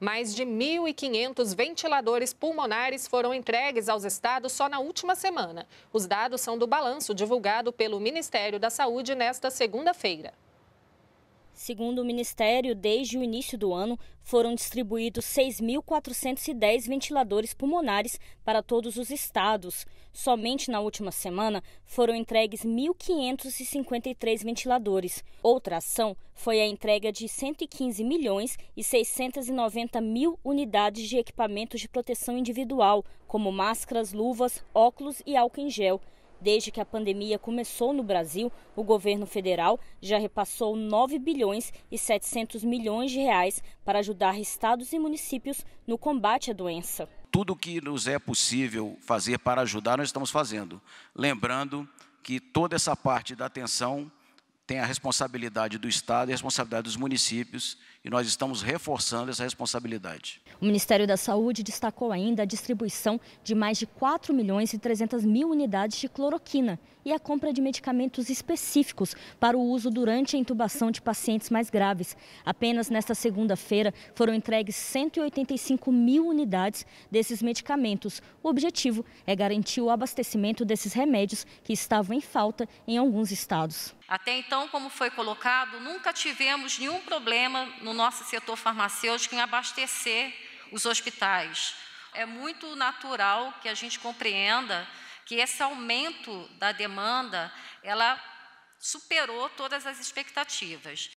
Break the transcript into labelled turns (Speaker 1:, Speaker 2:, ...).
Speaker 1: Mais de 1.500 ventiladores pulmonares foram entregues aos estados só na última semana. Os dados são do balanço divulgado pelo Ministério da Saúde nesta
Speaker 2: segunda-feira. Segundo o Ministério, desde o início do ano, foram distribuídos 6.410 ventiladores pulmonares para todos os estados. Somente na última semana foram entregues 1.553 ventiladores. Outra ação foi a entrega de 115 milhões e 690 mil unidades de equipamentos de proteção individual, como máscaras, luvas, óculos e álcool em gel. Desde que a pandemia começou no Brasil, o governo federal já repassou 9 bilhões e 700 milhões de reais para ajudar estados e municípios no combate à doença.
Speaker 3: Tudo o que nos é possível fazer para ajudar, nós estamos fazendo. Lembrando que toda essa parte da atenção tem a responsabilidade do Estado e a responsabilidade dos municípios, e nós estamos reforçando essa responsabilidade.
Speaker 2: O Ministério da Saúde destacou ainda a distribuição de mais de 4 milhões e 300 mil unidades de cloroquina e a compra de medicamentos específicos para o uso durante a intubação de pacientes mais graves. Apenas nesta segunda-feira foram entregues 185 mil unidades desses medicamentos. O objetivo é garantir o abastecimento desses remédios que estavam em falta em alguns estados. Até
Speaker 1: então, como foi colocado, nunca tivemos nenhum problema no nosso setor farmacêutico em abastecer os hospitais. É muito natural que a gente compreenda que esse aumento da demanda, ela superou todas as expectativas.